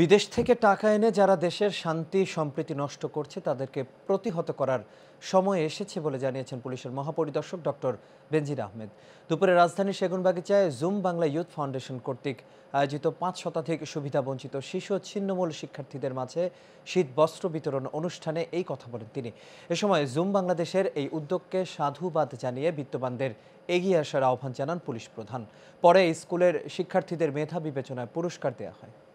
বিদেশ থেকে টাকা এনে যারা দেশের শান্তি সম্প্রীতি নষ্ট করছে তাদেরকে প্রতিহত করার সময় এসেছে বলে জানিয়েছেন পুলিশের মহাপরিদর্শক ডক্টর বেনজির আহমেদ দুপুরে রাজধানীর সেগুনবাগিচায় জুম বাংলা ইউথ ফাউন্ডেশন কর্তৃক আয়োজিত পাঁচ শতাধিক সুবিধাবঞ্চিত শিশু ছিন্নমূল শিক্ষার্থীদের মাঝে শীত বস্ত্র বিতরণ অনুষ্ঠানে এই কথা বলেন তিনি এ সময় জুম বাংলাদেশের এই উদ্যোগকে সাধুবাদ জানিয়ে বিত্তবানদের এগিয়ে আসার আহ্বান জানান পুলিশ প্রধান পরে স্কুলের শিক্ষার্থীদের মেধা বিবেচনায় পুরস্কার দেওয়া হয়